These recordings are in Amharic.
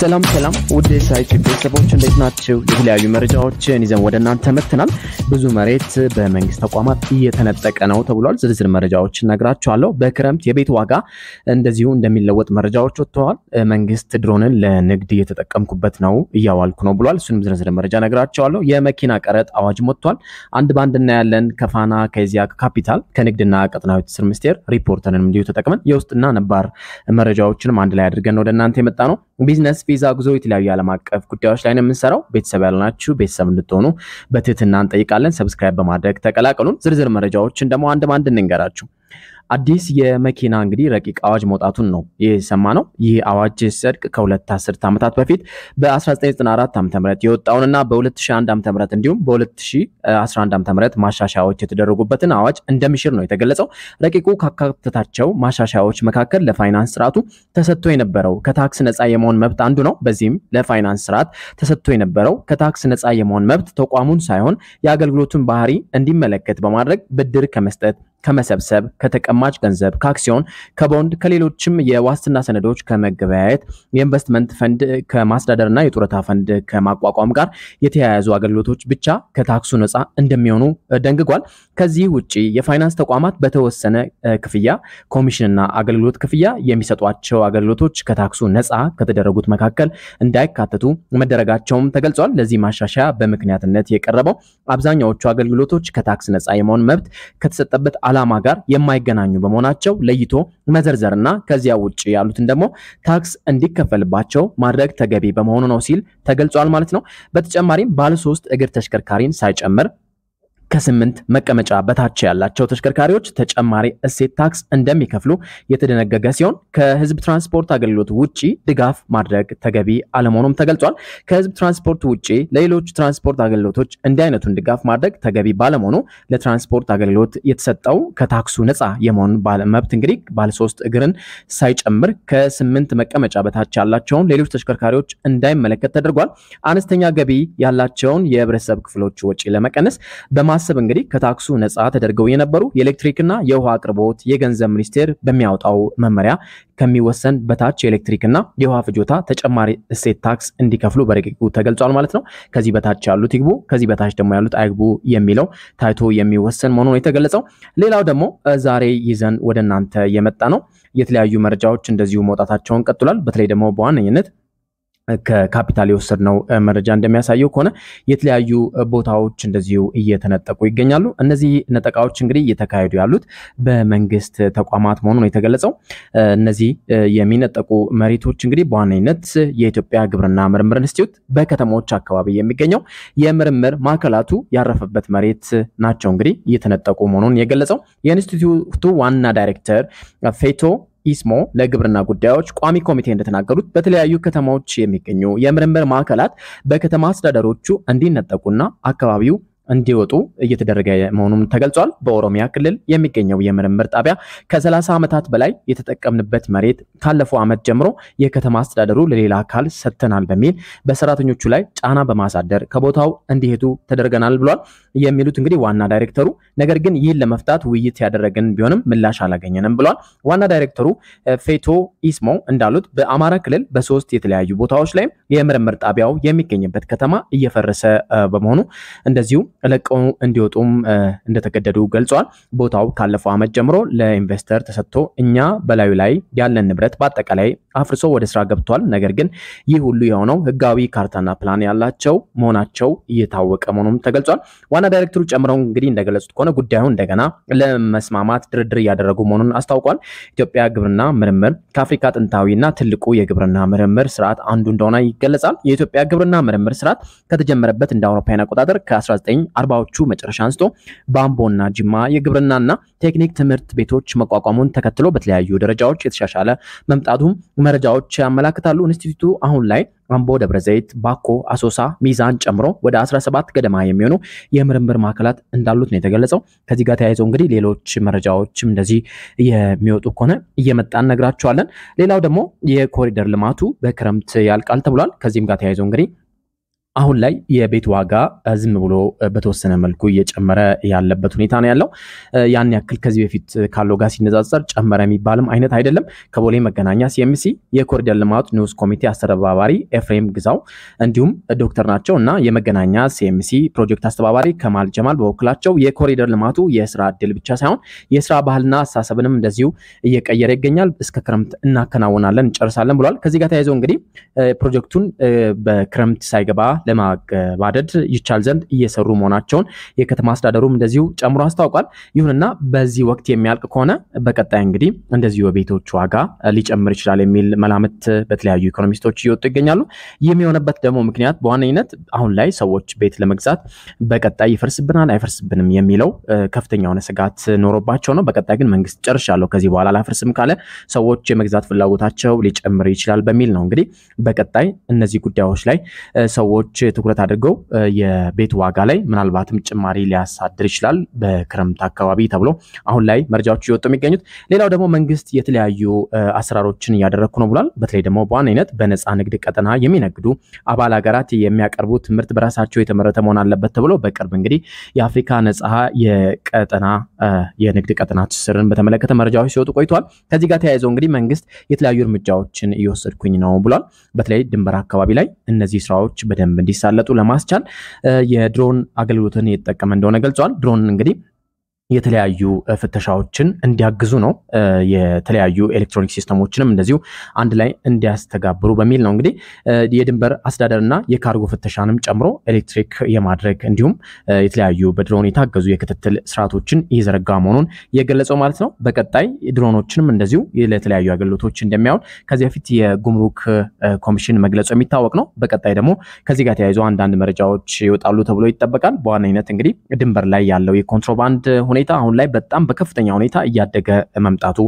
ሰላም ሰላም ውድ ሳይት ቤተሰቦች እንዴት ናቸው? የተለያዩ መረጃዎችን ይዘን ወደ እናንተ መጥተናል። ብዙ መሬት በመንግስት ተቋማት እየተነጠቀ ነው ተብሏል። ዝርዝር መረጃዎችን እነግራችኋለሁ። በክረምት የቤት ዋጋ እንደዚሁ እንደሚለወጥ መረጃዎች ወጥተዋል። መንግስት ድሮንን ለንግድ እየተጠቀምኩበት ነው እያዋልኩ ነው ብሏል። እሱንም ዝርዝር መረጃ እነግራችኋለሁ። የመኪና ቀረጥ አዋጅ ወጥቷል። አንድ በአንድ እናያለን። ከፋና ከዚያ ካፒታል ከንግድና ቀጠናዊ ትስስር ሚኒስቴር ሪፖርተርንም እንዲሁ ተጠቅመን የውስጥና ነባር መረጃዎችንም አንድ ላይ አድርገን ወደ እናንተ የመጣ ነው። ቢዝነስ ቪዛ፣ ጉዞ፣ የተለያዩ ዓለም አቀፍ ጉዳዮች ላይ ነው የምንሰራው። ቤተሰብ ያልናችሁ ቤተሰብ እንድትሆኑ በትህትና እንጠይቃለን። ሰብስክራይብ በማድረግ ተቀላቀሉን። ዝርዝር መረጃዎችን ደግሞ አንድ አንድ እንንገራችሁ። አዲስ የመኪና እንግዲህ ረቂቅ አዋጅ መውጣቱን ነው የሰማ ነው። ይህ አዋጅ ሲጸድቅ ከሁለት አስርት ዓመታት በፊት በ1994 ዓ ም የወጣውንና በ2001 ዓ ም እንዲሁም በ2011 ዓ ም ማሻሻያዎች የተደረጉበትን አዋጅ እንደሚሽር ነው የተገለጸው። ረቂቁ ካካተታቸው ማሻሻያዎች መካከል ለፋይናንስ ስርዓቱ ተሰጥቶ የነበረው ከታክስ ነፃ የመሆን መብት አንዱ ነው። በዚህም ለፋይናንስ ስርዓት ተሰጥቶ የነበረው ከታክስ ነፃ የመሆን መብት ተቋሙን ሳይሆን የአገልግሎቱን ባህሪ እንዲመለከት በማድረግ ብድር ከመስጠት ከመሰብሰብ፣ ከተቀማጭ ገንዘብ፣ ከአክሲዮን፣ ከቦንድ፣ ከሌሎችም የዋስትና ሰነዶች ከመገበያየት፣ የኢንቨስትመንት ፈንድ ከማስተዳደርና የጡረታ ፈንድ ከማቋቋም ጋር የተያያዙ አገልግሎቶች ብቻ ከታክሱ ነፃ እንደሚሆኑ ደንግጓል። ከዚህ ውጭ የፋይናንስ ተቋማት በተወሰነ ክፍያ ኮሚሽንና አገልግሎት ክፍያ የሚሰጧቸው አገልግሎቶች ከታክሱ ነፃ ከተደረጉት መካከል እንዳይካተቱ መደረጋቸውም ተገልጿል። ለዚህ ማሻሻያ በምክንያትነት የቀረበው አብዛኛዎቹ አገልግሎቶች ከታክስ ነፃ የመሆን መብት ከተሰጠበት ዓላማ ጋር የማይገናኙ በመሆናቸው ለይቶ መዘርዘርና ከዚያ ውጭ ያሉትን ደግሞ ታክስ እንዲከፈልባቸው ማድረግ ተገቢ በመሆኑ ነው ሲል ተገልጿል ማለት ነው። በተጨማሪም ባለሶስት እግር ተሽከርካሪን ሳይጨምር ከስምንት መቀመጫ በታች ያላቸው ተሽከርካሪዎች ተጨማሪ እሴት ታክስ እንደሚከፍሉ የተደነገገ ሲሆን ከህዝብ ትራንስፖርት አገልግሎት ውጪ ድጋፍ ማድረግ ተገቢ አለመሆኑም ተገልጿል። ከህዝብ ትራንስፖርት ውጪ ለሌሎች ትራንስፖርት አገልግሎቶች እንዲህ አይነቱን ድጋፍ ማድረግ ተገቢ ባለመሆኑ ለትራንስፖርት አገልግሎት የተሰጠው ከታክሱ ነፃ የመሆን ባለመብት እንግዲህ ባለሶስት እግርን ሳይጨምር ከስምንት መቀመጫ በታች ያላቸውን ሌሎች ተሽከርካሪዎች እንዳይመለከት ተደርጓል። አነስተኛ ገቢ ያላቸውን የህብረተሰብ ክፍሎች ወጪ ለመቀነስ በማ በማሰብ እንግዲህ ከታክሱ ነጻ ተደርገው የነበሩ የኤሌክትሪክና የውሃ አቅርቦት የገንዘብ ሚኒስቴር በሚያወጣው መመሪያ ከሚወሰን በታች የኤሌክትሪክና የውሃ ፍጆታ ተጨማሪ እሴት ታክስ እንዲከፍሉ በረቂቁ ተገልጿል ማለት ነው። ከዚህ በታች ያሉት ይግቡ፣ ከዚህ በታች ደግሞ ያሉት አይግቡ የሚለው ታይቶ የሚወሰን ነው የተገለጸው። ሌላው ደግሞ ዛሬ ይዘን ወደ እናንተ የመጣ ነው የተለያዩ መረጃዎች እንደዚሁ መውጣታቸውን ቀጥሏል። በተለይ ደግሞ በዋነኝነት ከካፒታል የወሰድነው መረጃ እንደሚያሳየው ከሆነ የተለያዩ ቦታዎች እንደዚሁ እየተነጠቁ ይገኛሉ። እነዚህ ነጠቃዎች እንግዲህ እየተካሄዱ ያሉት በመንግስት ተቋማት መሆኑን የተገለጸው። እነዚህ የሚነጠቁ መሬቶች እንግዲህ በዋነኝነት የኢትዮጵያ ግብርና ምርምር ኢንስቲትዩት በከተሞች አካባቢ የሚገኘው የምርምር ማዕከላቱ ያረፈበት መሬት ናቸው እንግዲህ እየተነጠቁ መሆኑን የገለጸው የኢንስቲትዩቱ ዋና ዳይሬክተር ፌቶ ኢስሞ ለግብርና ጉዳዮች ቋሚ ኮሚቴ እንደተናገሩት በተለያዩ ከተማዎች የሚገኙ የምርምር ማዕከላት በከተማ አስተዳደሮቹ እንዲነጠቁና አካባቢው እንዲወጡ እየተደረገ መሆኑም ተገልጿል። በኦሮሚያ ክልል የሚገኘው የምርምር ጣቢያ ከ30 ዓመታት በላይ የተጠቀምንበት መሬት ካለፈው ዓመት ጀምሮ የከተማ አስተዳደሩ ለሌላ አካል ሰጥተናል በሚል በሰራተኞቹ ላይ ጫና በማሳደር ከቦታው እንዲሄዱ ተደርገናል ብሏል የሚሉት እንግዲህ ዋና ዳይሬክተሩ። ነገር ግን ይህን ለመፍታት ውይይት ያደረግን ቢሆንም ምላሽ አላገኘንም ብሏል። ዋና ዳይሬክተሩ ፌቶ ኢስሞ እንዳሉት በአማራ ክልል በሶስት የተለያዩ ቦታዎች ላይ የምርምር ጣቢያው የሚገኝበት ከተማ እየፈረሰ በመሆኑ እንደዚሁም። ለቀው እንዲወጡም እንደተገደዱ ገልጿል። ቦታው ካለፈው ዓመት ጀምሮ ለኢንቨስተር ተሰጥቶ እኛ በላዩ ላይ ያለን ንብረት በአጠቃላይ አፍርሶ ወደ ስራ ገብቷል። ነገር ግን ይህ ሁሉ የሆነው ህጋዊ ካርታና ፕላን ያላቸው መሆናቸው እየታወቀ መሆኑም ተገልጿል። ዋና ዳይሬክተሩ ጨምረው እንግዲህ እንደገለጹት ከሆነ ጉዳዩ እንደገና ለመስማማት ድርድር እያደረጉ መሆኑን አስታውቋል። ኢትዮጵያ ግብርና ምርምር ከአፍሪካ ጥንታዊና ትልቁ የግብርና ምርምር ስርዓት አንዱ እንደሆነ ይገለጻል። የኢትዮጵያ ግብርና ምርምር ስርዓት ከተጀመረበት እንደ አውሮፓውያን አቆጣጠር ከ19 አርባዎቹ መጨረሻ አንስቶ በአምቦና ጅማ የግብርናና ቴክኒክ ትምህርት ቤቶች መቋቋሙን ተከትሎ በተለያዩ ደረጃዎች የተሻሻለ መምጣቱም መረጃዎች ያመላክታሉ። ኢንስቲትዩቱ አሁን ላይ አምቦ፣ ደብረ ዘይት፣ ባኮ፣ አሶሳ፣ ሚዛን ጨምሮ ወደ 17 ገደማ የሚሆኑ የምርምር ማዕከላት እንዳሉት ነው የተገለጸው። ከዚህ ጋር ተያይዘው እንግዲህ ሌሎች መረጃዎችም እንደዚህ የሚወጡ ከሆነ እየመጣን ነግራቸዋለን። ሌላው ደግሞ የኮሪደር ልማቱ በክረምት ያልቃል ተብሏል። ከዚህም ጋር ተያይዘው እንግዲህ አሁን ላይ የቤት ዋጋ ዝም ብሎ በተወሰነ መልኩ እየጨመረ ያለበት ሁኔታ ነው ያለው። ያን ያክል ከዚህ በፊት ካለው ጋር ሲነጻጸር ጨመረ የሚባልም አይነት አይደለም። ከቦሌ መገናኛ ሲኤምሲ የኮሪደር ልማት ንዑስ ኮሚቴ አስተባባሪ ኤፍሬም ግዛው እንዲሁም ዶክተር ናቸው እና የመገናኛ ሲኤምሲ ፕሮጀክት አስተባባሪ ከማል ጀማል በበኩላቸው የኮሪደር ልማቱ የስራ እድል ብቻ ሳይሆን የስራ ባህልና አስተሳሰብንም እንደዚሁ እየቀየረ ይገኛል። እስከ ክረምት እናከናውናለን እንጨርሳለን ብሏል። ከዚህ ጋር ተያይዘው እንግዲህ ፕሮጀክቱን በክረምት ሳይገባ ለማገባደድ ይቻል ዘንድ እየሰሩ መሆናቸውን የከተማ አስተዳደሩም እንደዚሁ ጨምሮ አስታውቋል። ይሁንና በዚህ ወቅት የሚያልቅ ከሆነ በቀጣይ እንግዲህ እንደዚሁ የቤቶች ዋጋ ሊጨምር ይችላል የሚል መላምት በተለያዩ ኢኮኖሚስቶች እየወጡ ይገኛሉ። የሚሆነበት ደግሞ ምክንያት በዋነኝነት አሁን ላይ ሰዎች ቤት ለመግዛት በቀጣይ ይፈርስብናል አይፈርስብንም የሚለው ከፍተኛ የሆነ ስጋት ኖሮባቸው ነው። በቀጣይ ግን መንግስት ጨርሻለሁ ከዚህ በኋላ አላፈርስም ካለ ሰዎች የመግዛት ፍላጎታቸው ሊጨምር ይችላል በሚል ነው እንግዲህ በቀጣይ እነዚህ ጉዳዮች ላይ ሰዎች ገዢዎች ትኩረት አድርገው የቤት ዋጋ ላይ ምናልባትም ጭማሪ ሊያሳድር ይችላል በክረምት አካባቢ ተብሎ አሁን ላይ መረጃዎች እየወጡ የሚገኙት። ሌላው ደግሞ መንግስት የተለያዩ አሰራሮችን እያደረግኩ ነው ብሏል። በተለይ ደግሞ በዋነኝነት በነፃ ንግድ ቀጠና የሚነግዱ አባል ሀገራት የሚያቀርቡት ምርት በራሳቸው የተመረተ መሆን አለበት ተብሎ በቅርብ እንግዲህ የአፍሪካ ነፃ የቀጠና የንግድ ቀጠና ትስስርን በተመለከተ መረጃዎች ሲወጡ ቆይተዋል። ከዚህ ጋር ተያይዘው እንግዲህ መንግስት የተለያዩ እርምጃዎችን እየወሰድኩኝ ነው ብሏል። በተለይ ድንበር አካባቢ ላይ እነዚህ ስራዎች በደንብ እንዲሳለጡ ለማስቻል የድሮን አገልግሎትን እየተጠቀመ እንደሆነ ገልጿል። ድሮን እንግዲህ የተለያዩ ፍተሻዎችን እንዲያግዙ ነው። የተለያዩ ኤሌክትሮኒክ ሲስተሞችንም እንደዚሁ አንድ ላይ እንዲያስተጋብሩ በሚል ነው እንግዲህ የድንበር አስተዳደርና የካርጎ ፍተሻንም ጨምሮ ኤሌክትሪክ የማድረግ እንዲሁም የተለያዩ በድሮን የታገዙ የክትትል ስርዓቶችን እየዘረጋ መሆኑን የገለጸው ማለት ነው። በቀጣይ ድሮኖችንም እንደዚሁ ለተለያዩ አገልግሎቶች እንደሚያውል ከዚህ በፊት የጉምሩክ ኮሚሽን መግለጹ የሚታወቅ ነው። በቀጣይ ደግሞ ከዚህ ጋር ተያይዞ አንዳንድ መረጃዎች ይወጣሉ ተብሎ ይጠበቃል። በዋነኝነት እንግዲህ ድንበር ላይ ያለው የኮንትሮባንድ ሁኔታ ሁኔታ አሁን ላይ በጣም በከፍተኛ ሁኔታ እያደገ መምጣቱ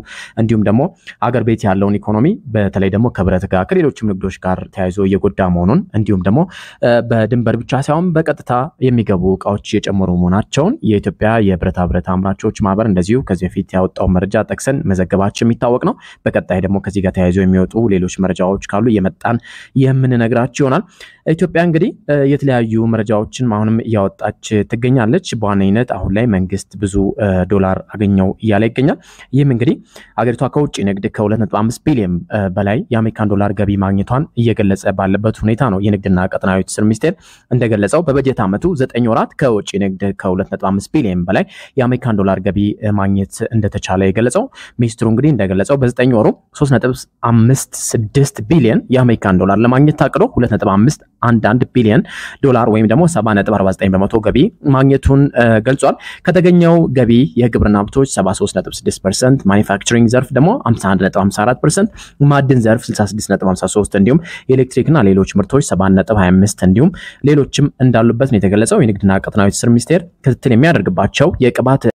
እንዲሁም ደግሞ አገር ቤት ያለውን ኢኮኖሚ በተለይ ደግሞ ከብረት ጋር ከሌሎችም ንግዶች ጋር ተያይዞ እየጎዳ መሆኑን እንዲሁም ደግሞ በድንበር ብቻ ሳይሆን በቀጥታ የሚገቡ እቃዎች እየጨመሩ መሆናቸውን የኢትዮጵያ የብረታ ብረት አምራቾች ማህበር እንደዚሁ ከዚህ በፊት ያወጣው መረጃ ጠቅሰን መዘገባችን የሚታወቅ ነው። በቀጣይ ደግሞ ከዚህ ጋር ተያይዞ የሚወጡ ሌሎች መረጃዎች ካሉ እየመጣን የምንነግራቸው ይሆናል። ኢትዮጵያ እንግዲህ የተለያዩ መረጃዎችን አሁንም እያወጣች ትገኛለች። በዋነኝነት አሁን ላይ መንግስት ብዙ ዶላር አገኘው እያለ ይገኛል። ይህም እንግዲህ አገሪቷ ከውጭ ንግድ ከ2.5 ቢሊዮን በላይ የአሜሪካን ዶላር ገቢ ማግኘቷን እየገለጸ ባለበት ሁኔታ ነው። የንግድና ቀጠናዊ ትስስር ሚኒስቴር እንደገለጸው በበጀት ዓመቱ 9 ወራት ከውጭ ንግድ ከ2.5 ቢሊዮን በላይ የአሜሪካን ዶላር ገቢ ማግኘት እንደተቻለ የገለጸው ሚኒስትሩ እንግዲህ እንደገለጸው በ9 ወሩ 3.56 ቢሊዮን የአሜሪካን ዶላር ለማግኘት ታቅዶ 2.5 አንዳንድ ቢሊዮን ዶላር ወይም ደግሞ 7.49 በመቶ ገቢ ማግኘቱን ገልጿል። ከተገኘው ገቢ የግብርና ምርቶች 73.6%፣ ማኒፋክቸሪንግ ዘርፍ ደግሞ 51.54%፣ ማድን ዘርፍ 66.53 እንዲሁም የኤሌክትሪክና ሌሎች ምርቶች 7.25 እንዲሁም ሌሎችም እንዳሉበት ነው የተገለጸው። የንግድና ቀጣናዊ ትስስር ሚኒስቴር ክትትል የሚያደርግባቸው የቅባት